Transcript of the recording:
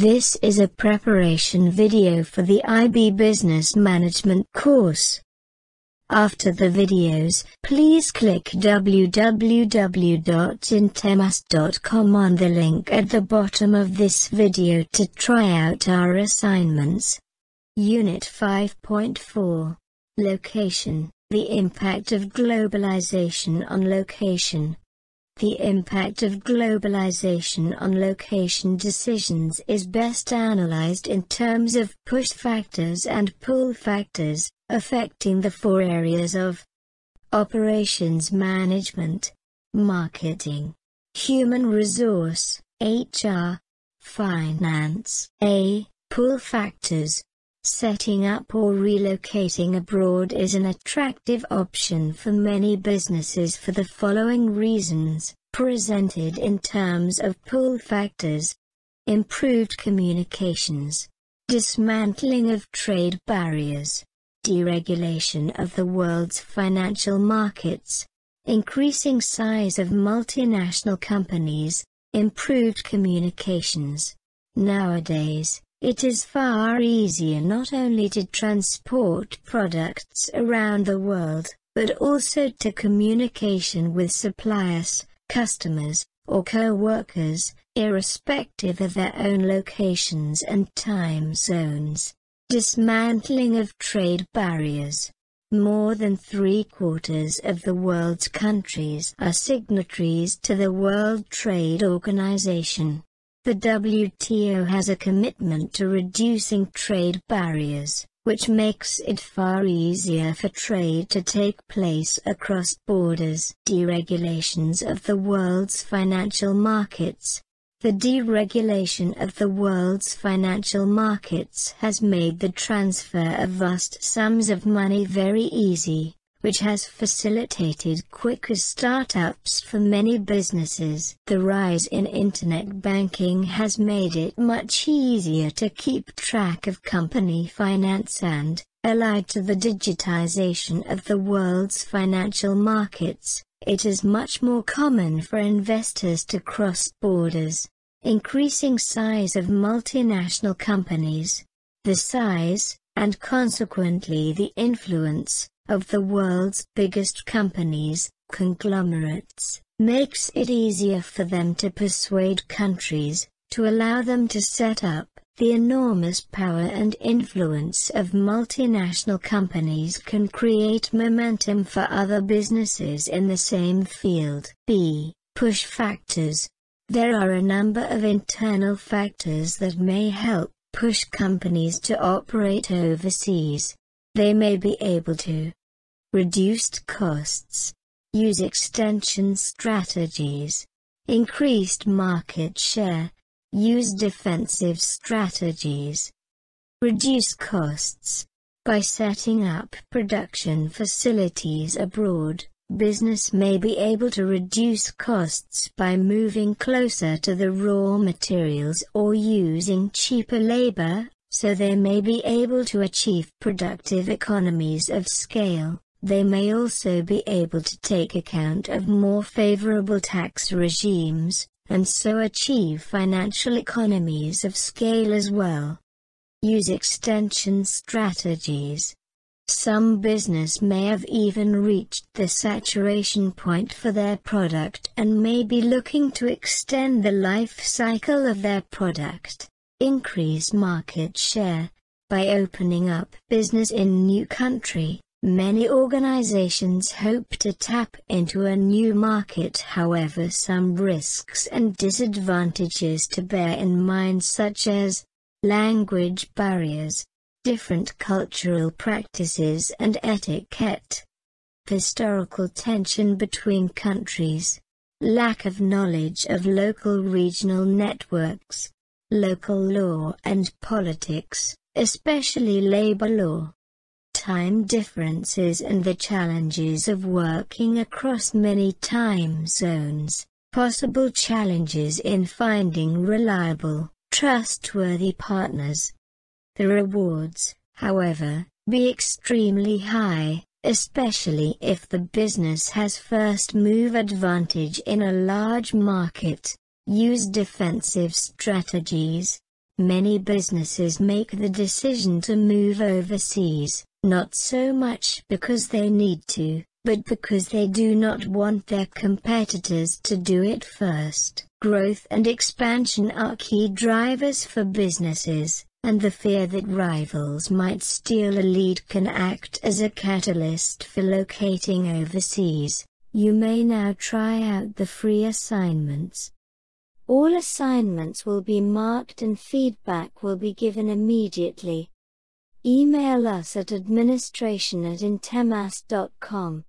This is a preparation video for the IB Business Management course. After the videos, please click www.intemas.com on the link at the bottom of this video to try out our assignments. Unit 5.4 Location The Impact of Globalization on Location the impact of globalization on location decisions is best analyzed in terms of push factors and pull factors, affecting the four areas of operations management, marketing, human resource, HR, finance. A. Pull factors Setting up or relocating abroad is an attractive option for many businesses for the following reasons, presented in terms of pull factors. Improved communications. Dismantling of trade barriers. Deregulation of the world's financial markets. Increasing size of multinational companies. Improved communications. Nowadays, it is far easier not only to transport products around the world, but also to communication with suppliers, customers, or co-workers, irrespective of their own locations and time zones. Dismantling of trade barriers. More than three quarters of the world's countries are signatories to the World Trade Organization. The WTO has a commitment to reducing trade barriers, which makes it far easier for trade to take place across borders. Deregulations of the world's financial markets the deregulation of the world's financial markets has made the transfer of vast sums of money very easy, which has facilitated quicker startups for many businesses. The rise in internet banking has made it much easier to keep track of company finance and, allied to the digitization of the world's financial markets, it is much more common for investors to cross borders. Increasing size of multinational companies. The size, and consequently the influence, of the world's biggest companies, conglomerates, makes it easier for them to persuade countries to allow them to set up the enormous power and influence of multinational companies can create momentum for other businesses in the same field. B. Push factors. There are a number of internal factors that may help push companies to operate overseas. They may be able to reduced costs, use extension strategies, increased market share, use defensive strategies, reduce costs by setting up production facilities abroad. Business may be able to reduce costs by moving closer to the raw materials or using cheaper labor so they may be able to achieve productive economies of scale. They may also be able to take account of more favorable tax regimes, and so achieve financial economies of scale as well. Use extension strategies. Some business may have even reached the saturation point for their product and may be looking to extend the life cycle of their product increase market share. By opening up business in new country, many organizations hope to tap into a new market however some risks and disadvantages to bear in mind such as language barriers, different cultural practices and etiquette, historical tension between countries, lack of knowledge of local regional networks, local law and politics, especially labor law. Time differences and the challenges of working across many time zones, possible challenges in finding reliable, trustworthy partners. The rewards, however, be extremely high, especially if the business has first move advantage in a large market use defensive strategies. Many businesses make the decision to move overseas, not so much because they need to, but because they do not want their competitors to do it first. Growth and expansion are key drivers for businesses, and the fear that rivals might steal a lead can act as a catalyst for locating overseas. You may now try out the free assignments all assignments will be marked and feedback will be given immediately. Email us at administration at intemas.com.